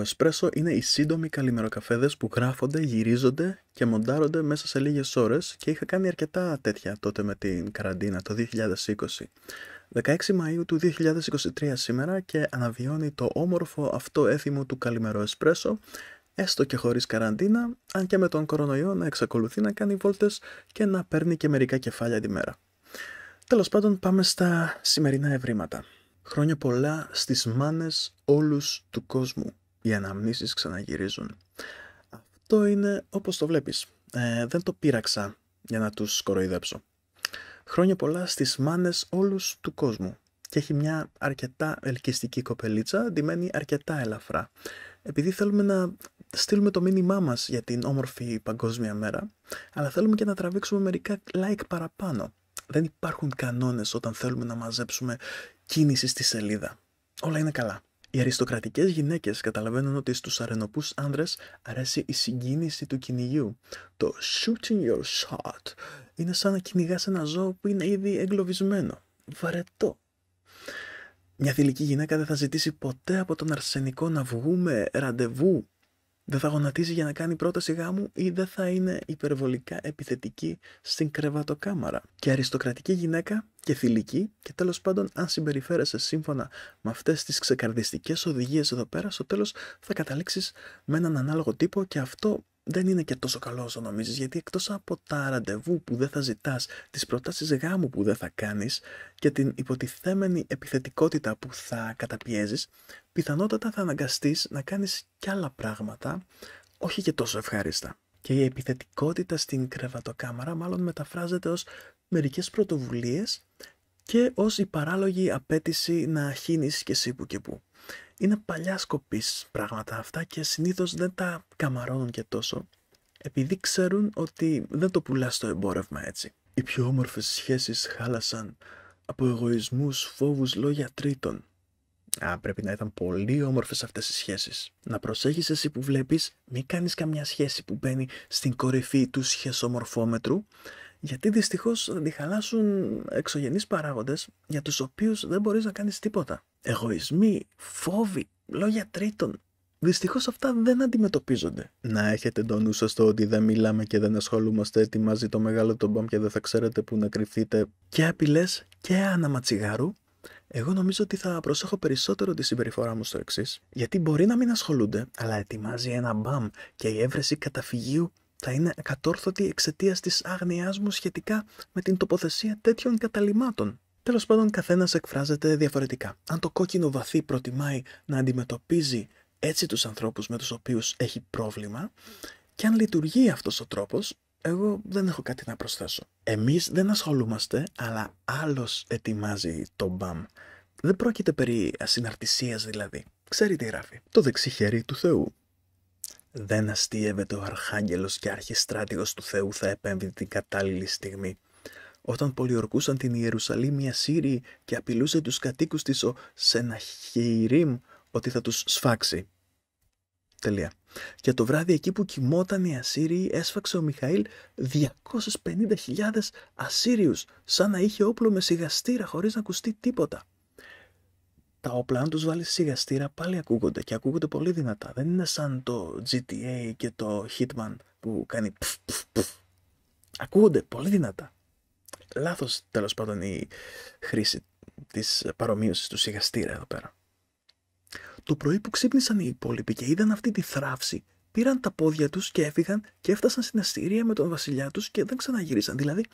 εσπρέσο είναι οι σύντομοι καλημεροκαφέδες που γράφονται, γυρίζονται και μοντάρονται μέσα σε λίγες ώρες και είχα κάνει αρκετά τέτοια τότε με την καραντίνα το 2020. 16 Μαΐου του 2023 σήμερα και αναβιώνει το όμορφο αυτό έθιμο του εσπρέσο έστω και χωρίς καραντίνα, αν και με τον κορονοϊό να εξακολουθεί να κάνει βόλτες και να παίρνει και μερικά κεφάλια τη μέρα. Τέλος πάντων πάμε στα σημερινά ευρήματα. Χρόνια πολλά στις μάνες όλους του κόσμου οι αναμνήσεις ξαναγυρίζουν. Αυτό είναι όπως το βλέπεις. Ε, δεν το πείραξα για να τους κοροϊδέψω. Χρόνια πολλά στις μάνες όλους του κόσμου. Και έχει μια αρκετά ελκυστική κοπελίτσα, ντυμένη αρκετά ελαφρά. Επειδή θέλουμε να στείλουμε το μήνυμά μας για την όμορφη παγκόσμια μέρα, αλλά θέλουμε και να τραβήξουμε μερικά like παραπάνω. Δεν υπάρχουν κανόνες όταν θέλουμε να μαζέψουμε κίνηση στη σελίδα. Όλα είναι καλά. Οι αριστοκρατικές γυναίκες καταλαβαίνουν ότι στους αρενοπούς άνδρες αρέσει η συγκίνηση του κυνηγιού. Το shooting your shot είναι σαν να κυνηγάς ένα ζώο που είναι ήδη εγκλωβισμένο. Βαρετό. Μια θηλυκή γυναίκα δεν θα ζητήσει ποτέ από τον αρσενικό να βγούμε ραντεβού δεν θα γονατίζει για να κάνει πρόταση γάμου ή δεν θα είναι υπερβολικά επιθετική στην κρεβατοκάμαρα. Και αριστοκρατική γυναίκα και θηλυκή και τέλος πάντων αν συμπεριφέρεσαι σύμφωνα με αυτές τις ξεκαρδιστικές οδηγίες εδώ πέρα στο τέλος θα καταλήξεις με έναν ανάλογο τύπο και αυτό δεν είναι και τόσο καλό όσο νομίζεις, γιατί εκτός από τα ραντεβού που δεν θα ζητάς, τις προτάσεις γάμου που δεν θα κάνεις και την υποτιθέμενη επιθετικότητα που θα καταπιέζεις, πιθανότατα θα αναγκαστείς να κάνεις κι άλλα πράγματα, όχι και τόσο ευχάριστα. Και η επιθετικότητα στην κρεβατοκάμαρα μάλλον μεταφράζεται ως μερικές πρωτοβουλίες και ως η παράλογη απέτηση να χύνεις και εσύ που και που είναι παλιά σκοπής πράγματα αυτά και συνήθως δεν τα καμαρώνουν και τόσο επειδή ξέρουν ότι δεν το πουλάς το εμπόρευμα έτσι. Οι πιο όμορφες σχέσεις χάλασαν από εγωισμούς, φόβους λόγια τρίτων. Α, πρέπει να ήταν πολύ όμορφες αυτές οι σχέσεις. Να προσέχεις εσύ που βλέπεις μην κάνεις καμιά σχέση που μπαίνει στην κορυφή του σχεσομορφόμετρου, γιατί δυστυχώς θα τη χαλάσουν εξωγενείς παράγοντες για τους οποίους δεν μπορείς να κάνεις τίποτα εγωισμοί, φόβοι, λόγια τρίτων. Δυστυχώς αυτά δεν αντιμετωπίζονται. Να έχετε το νου σας το ότι δεν μιλάμε και δεν ασχολούμαστε, ετοιμάζει το μεγάλο τον μπαμ και δεν θα ξέρετε πού να κρυφτείτε. Και απειλές και άναμα τσιγάρου. Εγώ νομίζω ότι θα προσέχω περισσότερο τη συμπεριφορά μου στο εξής. Γιατί μπορεί να μην ασχολούνται, αλλά ετοιμάζει ένα μπαμ και η έβρεση καταφυγίου θα είναι κατόρθωτη εξαιτίας της άγνοιά μου σχετικά με την τοποθεσία τέτοιων καταλημάτων. Τέλος πάντων, καθένας εκφράζεται διαφορετικά. Αν το κόκκινο βαθύ προτιμάει να αντιμετωπίζει έτσι τους ανθρώπους με τους οποίους έχει πρόβλημα, και αν λειτουργεί αυτός ο τρόπος, εγώ δεν έχω κάτι να προσθέσω. Εμείς δεν ασχολούμαστε, αλλά άλλος ετοιμάζει το μπαμ. Δεν πρόκειται περί ασυναρτησίας δηλαδή. Ξέρει τι γράφει. Το δεξί χέρι του Θεού. Δεν αστείευε το αρχάγγελος και αρχιστράτηγος του Θεού θα επέμβει την κατάλληλη στιγμή. Όταν πολιορκούσαν την Ιερουσαλήμ οι Ασσύριοι και απειλούσε τους κατοίκους της ο Σεναχιριμ ότι θα τους σφάξει. Τελεία. Και το βράδυ εκεί που κοιμόταν οι Ασσύριοι έσφαξε ο Μιχαήλ 250.000 Ασσύριους σαν να είχε όπλο με σιγαστήρα χωρίς να ακουστεί τίποτα. Τα όπλα αν τους βάλεις σιγαστήρα πάλι ακούγονται και ακούγονται πολύ δυνατά. Δεν είναι σαν το GTA και το Hitman που κάνει πφ, πφ, πφ. Ακούγονται πολύ δυνατά. Λάθος, τέλος πάντων η χρήση της παρομοίωσης του σιγαστήρα εδώ πέρα. Το πρωί που ξύπνησαν οι υπόλοιποι και είδαν αυτή τη θράψη, πήραν τα πόδια τους και έφυγαν και έφτασαν στην αστήρια με τον βασιλιά τους και δεν ξαναγύρισαν. Δηλαδή,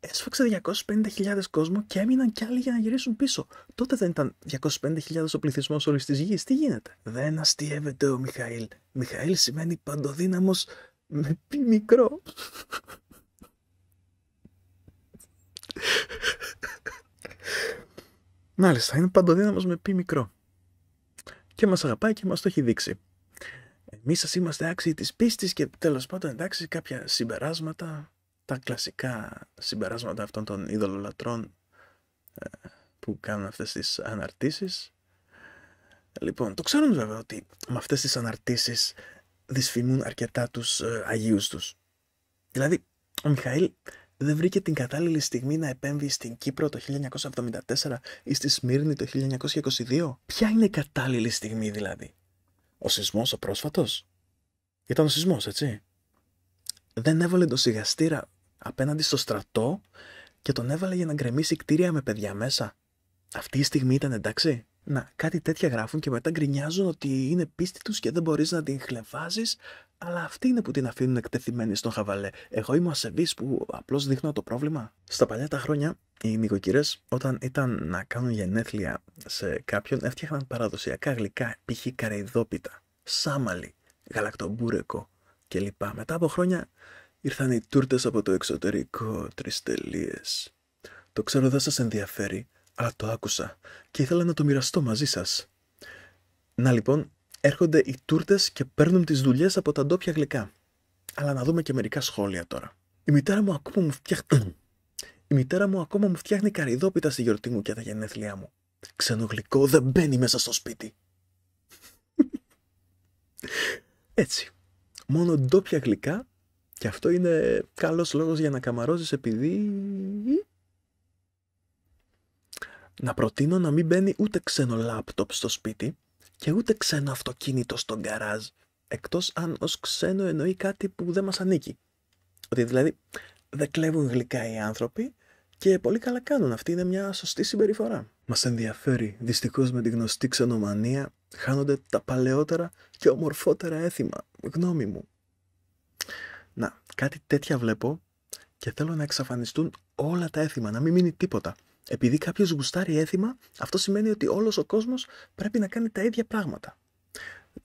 έσφαξε 250.000 κόσμο και έμειναν κι άλλοι για να γυρίσουν πίσω. Τότε δεν ήταν 250.000 ο πληθυσμός όλης της γης. Τι γίνεται. Δεν αστείευεται ο Μιχαήλ. Μιχαήλ σημαίνει παντοδύναμος με πι μικρό. Μάλιστα, είναι παντοδύναμος με πι μικρό. Και μας αγαπάει και μας το έχει δείξει. Εμείς σας είμαστε άξιοι της πίστης και τέλος πάντων εντάξει κάποια συμπεράσματα, τα κλασικά συμπεράσματα αυτών των ειδωλολατρών ε, που κάνουν αυτές τις αναρτήσεις. Λοιπόν, το ξέρουν βέβαια ότι με αυτές τις αναρτήσεις δυσφημούν αρκετά τους ε, αγίους τους. Δηλαδή, ο Μιχαήλ δεν βρήκε την κατάλληλη στιγμή να επέμβει στην Κύπρο το 1974 ή στη Σμύρνη το 1922. Ποια είναι η κατάλληλη στιγμή δηλαδή. Ο σεισμός ο πρόσφατος. Ήταν ο σεισμός έτσι. Δεν έβαλε το σιγαστήρα απέναντι στο στρατό και τον έβαλε για να γκρεμίσει κτίρια με παιδιά μέσα. Αυτή η στιγμή ήταν εντάξει. Να, κάτι τέτοια γράφουν και μετά γκρινιάζουν ότι είναι πίστη τους και δεν μπορείς να την χλεβάζεις αλλά αυτοί είναι που την αφήνουν εκτεθειμένη στον χαβαλέ. Εγώ είμαι ο ασεβή που απλώς δείχνω το πρόβλημα. Στα παλιά τα χρόνια, οι νοικοκυρές, όταν ήταν να κάνουν γενέθλια σε κάποιον, έφτιαχναν παραδοσιακά γλυκά, π.χ. καρεϊδόπιτα, σάμαλι, γαλακτομπούρεκο κλπ. Μετά από χρόνια ήρθαν οι τούρτες από το εξωτερικό, τρεις Το ξέρω δεν σας ενδιαφέρει, αλλά το άκουσα και ήθελα να το μοιραστώ μαζί σας. Να λοιπόν, έρχονται οι τούρτες και παίρνουν τις δουλειές από τα ντόπια γλυκά. Αλλά να δούμε και μερικά σχόλια τώρα. Η μητέρα μου ακόμα μου φτιάχνει. Η μητέρα μου ακόμα μου φτιάχνει καριδόπιτα στη γιορτή μου και τα γενέθλιά μου. Ξενογλυκό δεν μπαίνει μέσα στο σπίτι. Έτσι. Μόνο ντόπια γλυκά και αυτό είναι καλός λόγος για να καμαρώσεις επειδή... Να προτείνω να μην μπαίνει ούτε ξένο λάπτοπ στο σπίτι και ούτε ξένο αυτοκίνητο στον γκαράζ, εκτός αν ως ξένο εννοεί κάτι που δεν μας ανήκει. Ότι δηλαδή δεν κλέβουν γλυκά οι άνθρωποι και πολύ καλά κάνουν. Αυτή είναι μια σωστή συμπεριφορά. Μας ενδιαφέρει, δυστυχώς με τη γνωστή ξενομανία, χάνονται τα παλαιότερα και ομορφότερα έθιμα, γνώμη μου. Να, κάτι τέτοια βλέπω και θέλω να εξαφανιστούν όλα τα έθιμα, να μην μείνει τίποτα. Επειδή κάποιος γουστάρει έθιμα, αυτό σημαίνει ότι όλος ο κόσμος πρέπει να κάνει τα ίδια πράγματα.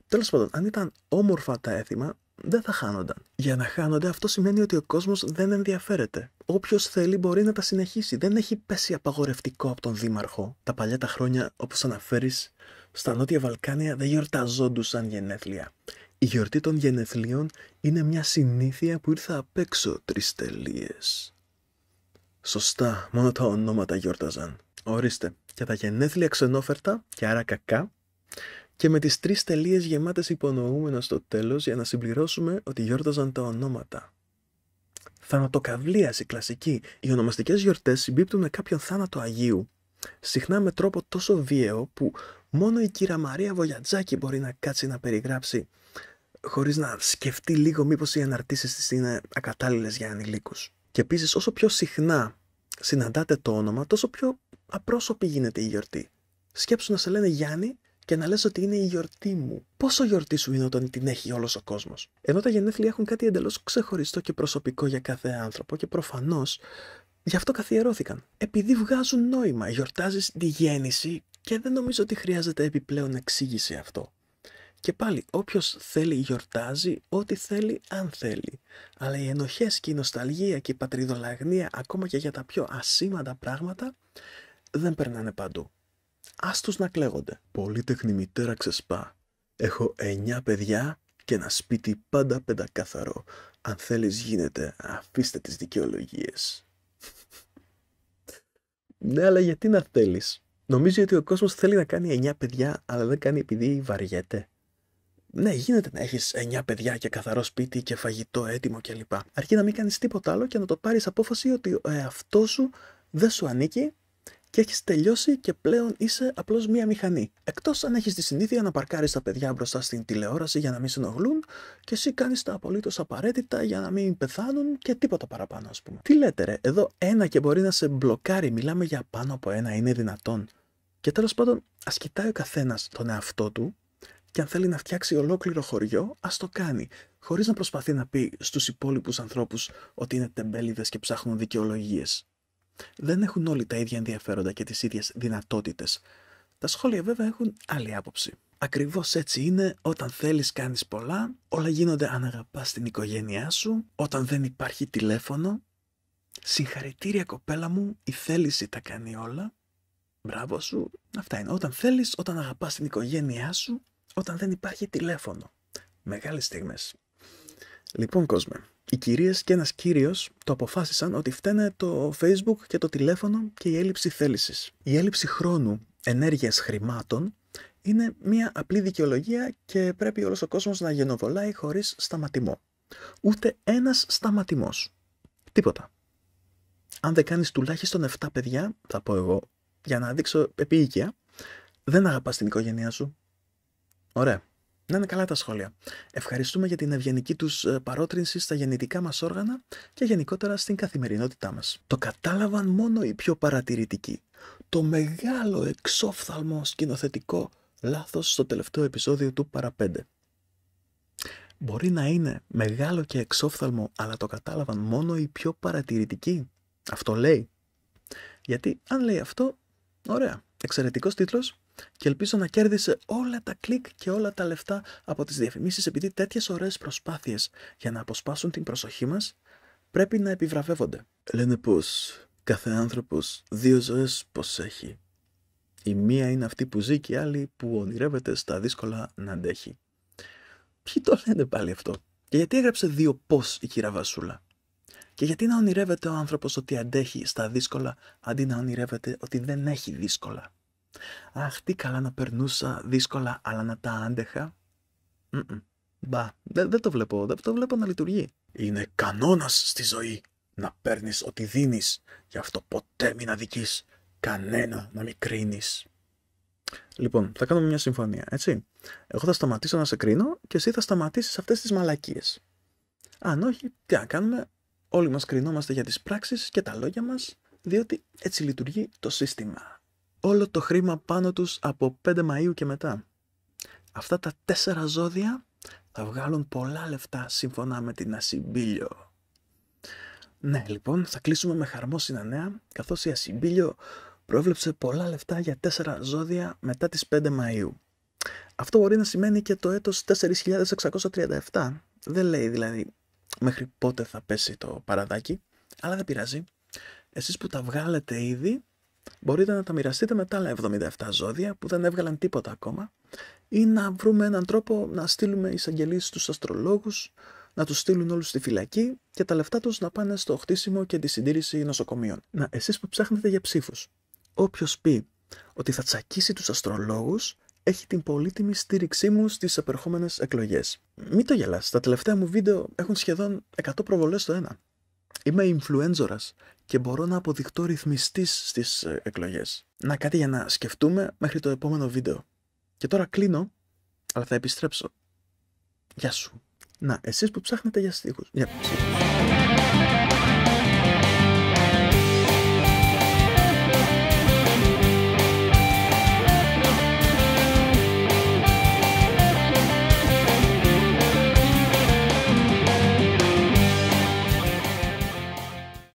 Τέλος πάντων, αν ήταν όμορφα τα έθιμα, δεν θα χάνονταν. Για να χάνονται, αυτό σημαίνει ότι ο κόσμος δεν ενδιαφέρεται. Όποιος θέλει μπορεί να τα συνεχίσει. Δεν έχει πέσει απαγορευτικό από τον Δήμαρχο. Τα παλιά τα χρόνια, όπως αναφέρεις, στα Νότια Βαλκάνια δεν γιορταζόντουσαν γενέθλια. Η γιορτή των γενεθλίων είναι μια συνήθεια που ήρθε απ' έξω τρεις τελείες. Σωστά, μόνο τα ονόματα γιόρταζαν. Ορίστε, και τα γενέθλια ξενόφερτα και άρα κακά και με τις τρεις τελείες γεμάτες υπονοούμενα στο τέλος για να συμπληρώσουμε ότι γιόρταζαν τα ονόματα. Θανατοκαυλίας η κλασική. Οι ονομαστικές γιορτές συμπίπτουν με κάποιον θάνατο Αγίου, συχνά με τρόπο τόσο βίαιο που μόνο η κύρα Μαρία Βοιατζάκη μπορεί να κάτσει να περιγράψει χωρίς να σκεφτεί λίγο μήπως οι αναρτήσεις της είναι ακατάλληλες για ανηλίκους. Και επίσης όσο πιο συχνά συναντάτε το όνομα, τόσο πιο απρόσωπη γίνεται η γιορτή. Σκέψου να σε λένε Γιάννη και να λες ότι είναι η γιορτή μου. Πόσο γιορτή σου είναι όταν την έχει όλος ο κόσμος. Ενώ τα γενέθλια έχουν κάτι εντελώς ξεχωριστό και προσωπικό για κάθε άνθρωπο και προφανώς γι' αυτό καθιερώθηκαν. Επειδή βγάζουν νόημα, γιορτάζεις τη γέννηση και δεν νομίζω ότι χρειάζεται επιπλέον εξήγηση αυτό. Και πάλι, όποιος θέλει γιορτάζει ό,τι θέλει αν θέλει. Αλλά οι ενοχές και η νοσταλγία και η πατριδολαγνία ακόμα και για τα πιο ασήμαντα πράγματα δεν περνάνε παντού. Ας τους να κλαίγονται. Πολύτεχνη μητέρα ξεσπά. Έχω εννιά παιδιά και ένα σπίτι πάντα πεντακάθαρο. Αν θέλεις γίνεται, αφήστε τις δικαιολογίες. ναι, αλλά γιατί να θέλεις. Νομίζω ότι ο κόσμος θέλει να κάνει εννιά παιδιά, αλλά δεν κάνει επειδή βαριέται. Ναι, γίνεται να έχεις 9 παιδιά και καθαρό σπίτι και φαγητό έτοιμο κλπ. Αρκεί να μην κάνεις τίποτα άλλο και να το πάρεις απόφαση ότι ο ε, εαυτό σου δεν σου ανήκει και έχεις τελειώσει και πλέον είσαι απλώς μία μηχανή. Εκτός αν έχεις τη συνήθεια να παρκάρεις τα παιδιά μπροστά στην τηλεόραση για να μην συνογλούν και εσύ κάνεις τα απολύτως απαραίτητα για να μην πεθάνουν και τίποτα παραπάνω, ας πούμε. Τι λέτε, ρε, εδώ ένα και μπορεί να σε μπλοκάρει. Μιλάμε για πάνω από ένα, είναι δυνατόν. Και τέλος πάντων, ας κοιτάει ο καθένας τον εαυτό του και αν θέλει να φτιάξει ολόκληρο χωριό, ας το κάνει, χωρίς να προσπαθεί να πει στους υπόλοιπους ανθρώπους ότι είναι τεμπέληδες και ψάχνουν δικαιολογίες. Δεν έχουν όλοι τα ίδια ενδιαφέροντα και τις ίδιες δυνατότητες. Τα σχόλια βέβαια έχουν άλλη άποψη. Ακριβώς έτσι είναι όταν θέλεις κάνεις πολλά, όλα γίνονται αν αγαπάς την οικογένειά σου, όταν δεν υπάρχει τηλέφωνο. Συγχαρητήρια κοπέλα μου, η θέληση τα κάνει όλα. Μπράβο σου. Αυτά είναι. Όταν θέλεις όταν αγαπάς την οικογένειά σου, όταν δεν υπάρχει τηλέφωνο. Μεγάλες στιγμές. Λοιπόν κόσμε, οι κυρίες και ένας κύριος το αποφάσισαν ότι φταίνε το facebook και το τηλέφωνο και η έλλειψη θέλησης. Η έλλειψη χρόνου, ενέργειας χρημάτων είναι μια απλή δικαιολογία και πρέπει όλος ο κόσμος να γενοβολάει χωρίς σταματημό. Ούτε ένας σταματημός. Τίποτα. Αν δεν κάνεις τουλάχιστον 7 παιδιά, θα πω εγώ, για να δείξω επίοικια, δεν αγαπάς την οικογένειά σου, Ωραία. Να είναι καλά τα σχόλια. Ευχαριστούμε για την ευγενική τους ε, παρότρινση στα γεννητικά μας όργανα και γενικότερα στην καθημερινότητά μας. Το κατάλαβαν μόνο οι πιο παρατηρητικοί. Το μεγάλο εξόφθαλμο σκηνοθετικό λάθος στο τελευταίο επεισόδιο του Παραπέντε. Μπορεί να είναι μεγάλο και εξόφθαλμο, αλλά το κατάλαβαν μόνο οι πιο παρατηρητικοί. Αυτό λέει. Γιατί αν λέει αυτό, ωραία. Εξαιρετικός τίτλος, και ελπίζω να κέρδισε όλα τα κλικ και όλα τα λεφτά από τις διαφημίσεις επειδή τέτοιες ωραίες προσπάθειες για να αποσπάσουν την προσοχή μας πρέπει να επιβραβεύονται. Λένε πως κάθε άνθρωπος δύο ζωές πως έχει. Η μία είναι αυτή που ζει και η άλλη που ονειρεύεται στα δύσκολα να αντέχει. Ποιοι το λένε πάλι αυτό. Και γιατί έγραψε δύο πώς η κυρία Βασούλα. Και γιατί να ονειρεύεται ο άνθρωπος ότι αντέχει στα δύσκολα αντί να ονειρεύεται ότι δεν έχει δύσκολα. Αχ, τι καλά να περνούσα δύσκολα, αλλά να τα αντεχα Μπα, δεν δε το βλέπω, δεν το βλέπω να λειτουργεί. Είναι κανόνας στη ζωή να παίρνεις ό,τι δίνεις. Γι' αυτό ποτέ μην αδικείς κανένα να μην κρίνεις. Λοιπόν, θα κάνουμε μια συμφωνία, έτσι. Εγώ θα σταματήσω να σε κρίνω και εσύ θα σταματήσεις αυτές τις μαλακίες. Αν όχι, τι να κάνουμε, όλοι μας κρινόμαστε για τις πράξεις και τα λόγια μας, διότι έτσι λειτουργεί το σύστημα όλο το χρήμα πάνω τους από 5 Μαΐου και μετά. Αυτά τα τέσσερα ζώδια θα βγάλουν πολλά λεφτά σύμφωνα με την Ασυμπίλιο. Ναι, λοιπόν, θα κλείσουμε με χαρμόσυνα νέα, καθώς η Ασυμπίλιο πρόβλεψε πολλά λεφτά για τέσσερα ζώδια μετά τις 5 Μαΐου. Αυτό μπορεί να σημαίνει και το έτος 4637. Δεν λέει δηλαδή μέχρι πότε θα πέσει το παραδάκι, αλλά δεν πειράζει. Εσείς που τα βγάλετε ήδη, μπορείτε να τα μοιραστείτε με τα άλλα 77 ζώδια που δεν έβγαλαν τίποτα ακόμα ή να βρούμε έναν τρόπο να στείλουμε εισαγγελίες στους αστρολόγους, να τους στείλουν όλους στη φυλακή και τα λεφτά τους να πάνε στο χτίσιμο και τη συντήρηση νοσοκομείων. Να, εσείς που ψάχνετε για ψήφους, όποιος πει ότι θα τσακίσει τους αστρολόγους, έχει την πολύτιμη στήριξή μου στις επερχόμενες εκλογές. Μην το γελάς, τα τελευταία μου βίντεο έχουν σχεδόν 100 προβολές το ένα. Είμαι influencer και μπορώ να αποδειχτώ ρυθμιστής στις ε, εκλογές. Να κάτι για να σκεφτούμε μέχρι το επόμενο βίντεο. Και τώρα κλείνω, αλλά θα επιστρέψω. Γεια σου. Να, εσείς που ψάχνετε για στίχους.